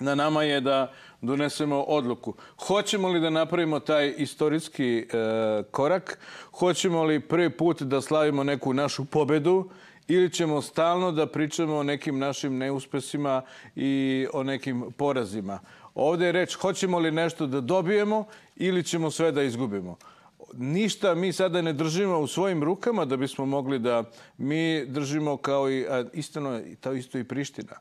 Na nama je da donesemo odluku. Hoćemo li da napravimo taj istorijski e, korak? Hoćemo li prvi put da slavimo neku našu pobedu? Ili ćemo stalno da pričamo o nekim našim neuspesima i o nekim porazima? Ovdje je reč hoćemo li nešto da dobijemo ili ćemo sve da izgubimo. Ništa mi sada ne držimo u svojim rukama da bismo mogli da mi držimo kao i istano, to isto i Priština.